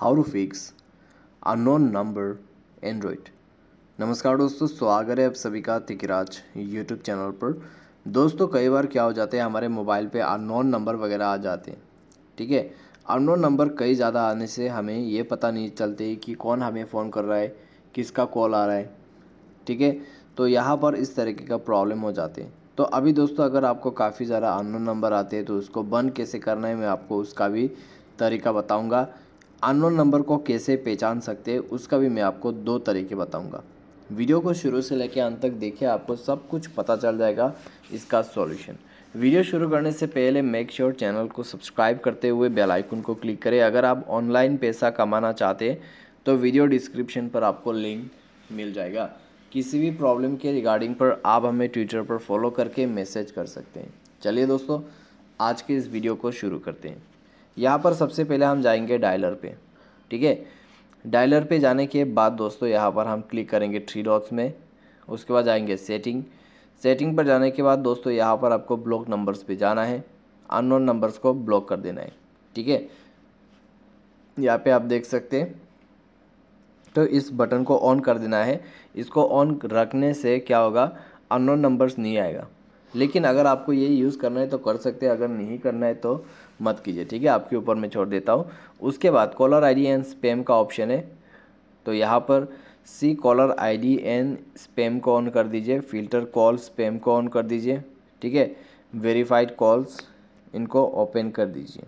how to fix unknown number android नमस्कार दोस्तों स्वागत है आप सभी का तिकराज यूट्यूब चैनल पर दोस्तों कई बार क्या हो जाते हैं हमारे मोबाइल पे अनोन नंबर वगैरह आ जाते हैं ठीक है अनोन नंबर कई ज़्यादा आने से हमें ये पता नहीं चलते कि कौन हमें फ़ोन कर रहा है किसका कॉल आ रहा है ठीक है तो यहाँ पर इस तरीके का प्रॉब्लम हो जाते हैं तो अभी दोस्तों अगर आपको काफ़ी ज़्यादा अनोन नंबर आते हैं तो उसको बंद कैसे करना है मैं आपको उसका भी तरीका बताऊँगा अनोन नंबर को कैसे पहचान सकते हैं उसका भी मैं आपको दो तरीके बताऊंगा वीडियो को शुरू से लेकर अंत तक देखिए आपको सब कुछ पता चल जाएगा इसका सॉल्यूशन वीडियो शुरू करने से पहले मेक श्योर चैनल को सब्सक्राइब करते हुए बेल आइकन को क्लिक करें अगर आप ऑनलाइन पैसा कमाना चाहते हैं तो वीडियो डिस्क्रिप्शन पर आपको लिंक मिल जाएगा किसी भी प्रॉब्लम के रिगार्डिंग पर आप हमें ट्विटर पर फॉलो करके मैसेज कर सकते हैं चलिए दोस्तों आज के इस वीडियो को शुरू करते हैं यहाँ पर सबसे पहले हम जाएंगे डायलर पे ठीक है डायलर पे जाने के बाद दोस्तों यहाँ पर हम क्लिक करेंगे थ्री डॉट्स में उसके बाद जाएंगे सेटिंग सेटिंग पर जाने के बाद दोस्तों यहाँ पर आपको ब्लॉक नंबर्स पे जाना है अननोन नंबर्स को ब्लॉक कर देना है ठीक है यहाँ पे आप देख सकते हैं तो इस बटन को ऑन कर देना है इसको ऑन रखने से क्या होगा अननोन नंबर्स नहीं आएगा लेकिन अगर आपको ये यूज़ करना है तो कर सकते हैं अगर नहीं करना है तो मत कीजिए ठीक है आपके ऊपर मैं छोड़ देता हूँ उसके बाद caller I D and spam का ऑप्शन है तो यहाँ पर see caller I D and spam को ऑन कर दीजिए फिल्टर कॉल स्पेम को ऑन कर दीजिए ठीक है वेरीफाइड कॉल्स इनको ओपन कर दीजिए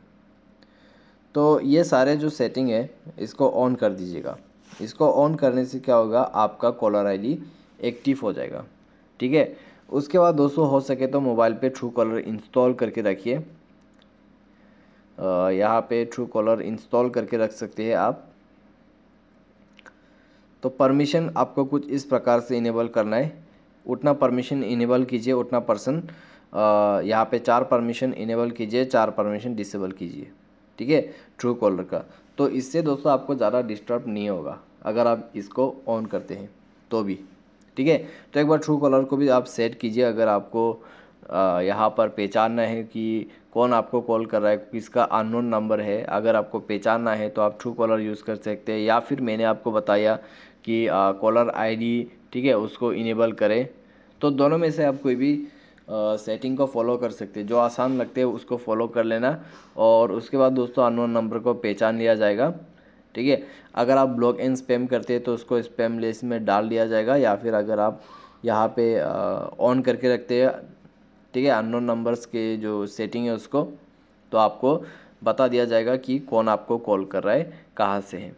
तो ये सारे जो सेटिंग है इसको ऑन कर दीजिएगा इसको ऑन करने से क्या होगा आपका कॉलर आईडी एक्टिव हो जाएगा ठीक है उसके बाद दोस्तों हो सके तो मोबाइल पे ट्रू कॉलर इंस्टॉल करके रखिए यहाँ पे ट्रू कॉलर इंस्टॉल करके रख सकते हैं आप तो परमिशन आपको कुछ इस प्रकार से इनेबल करना है उतना परमिशन इनेबल कीजिए उतना पर्सन यहाँ पे चार परमिशन इनेबल कीजिए चार परमिशन डिसेबल कीजिए ठीक है ट्रू कॉलर का तो इससे दोस्तों आपको ज़्यादा डिस्टर्ब नहीं होगा अगर आप इसको ऑन करते हैं तो भी ठीक है तो एक बार ट्रू कॉलर को भी आप सेट कीजिए अगर आपको यहाँ पर पहचानना है कि कौन आपको कॉल कर रहा है किसका अननोन नंबर है अगर आपको पहचानना है तो आप ट्रू कॉलर यूज़ कर सकते हैं या फिर मैंने आपको बताया कि कॉलर आईडी ठीक है उसको इनेबल करें तो दोनों में से आप कोई भी सेटिंग को फॉलो कर सकते हैं जो आसान लगते हैं उसको फॉलो कर लेना और उसके बाद दोस्तों अननोन नंबर को पहचान लिया जाएगा ठीक है अगर आप ब्लॉक एंड स्पैम करते हैं तो उसको स्पैम लिस्ट में डाल दिया जाएगा या फिर अगर आप यहाँ पे ऑन करके रखते हैं ठीक है अननोन नंबर्स के जो सेटिंग है उसको तो आपको बता दिया जाएगा कि कौन आपको कॉल कर रहा है कहाँ से है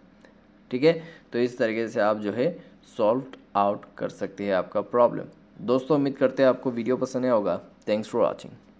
ठीक है तो इस तरीके से आप जो है सॉल्व आउट कर सकते हैं आपका प्रॉब्लम दोस्तों उम्मीद करते हैं आपको वीडियो पसंद आया होगा थैंक्स फॉर वॉचिंग